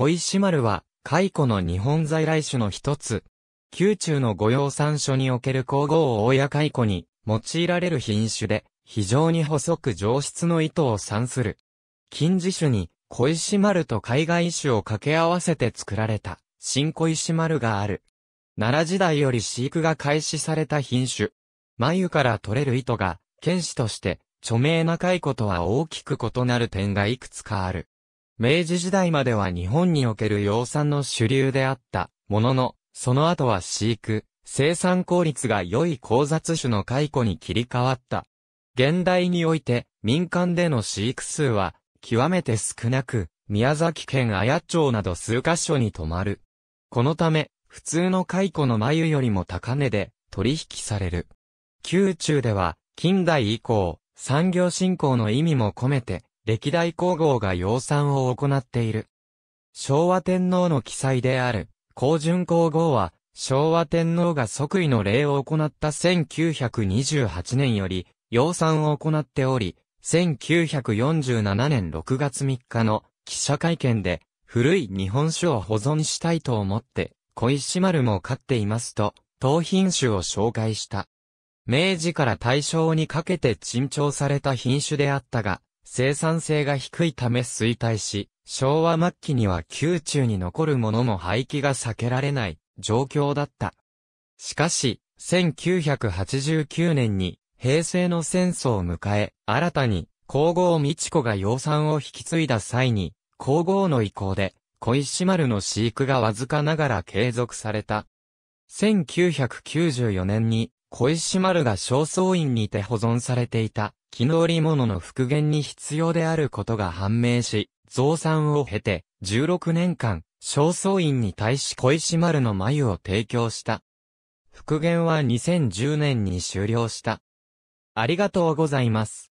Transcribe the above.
小石丸は、蚕の日本在来種の一つ。宮中の御用産所における皇后大屋蚕に用いられる品種で、非常に細く上質の糸を産する。近似種に、小石丸と海外種を掛け合わせて作られた、新小石丸がある。奈良時代より飼育が開始された品種。眉から取れる糸が、剣士として、著名な蚕とは大きく異なる点がいくつかある。明治時代までは日本における養蚕の主流であったものの、その後は飼育、生産効率が良い交雑種の蚕に切り替わった。現代において民間での飼育数は極めて少なく、宮崎県綾町など数カ所に止まる。このため、普通の蚕の眉よりも高値で取引される。宮中では近代以降、産業振興の意味も込めて、歴代皇后が養蚕を行っている。昭和天皇の記載である、皇順皇后は、昭和天皇が即位の礼を行った1928年より、養蚕を行っており、1947年6月3日の記者会見で、古い日本酒を保存したいと思って、小石丸も飼っていますと、当品種を紹介した。明治から大正にかけて珍重された品種であったが、生産性が低いため衰退し、昭和末期には宮中に残るものも廃棄が避けられない状況だった。しかし、1989年に平成の戦争を迎え、新たに皇后美智子が養蚕を引き継いだ際に、皇后の意向で、小石丸の飼育がわずかながら継続された。1994年に、小石丸が焦燥院にて保存されていた、機能利物の復元に必要であることが判明し、増産を経て、16年間、焦燥院に対し小石丸の眉を提供した。復元は2010年に終了した。ありがとうございます。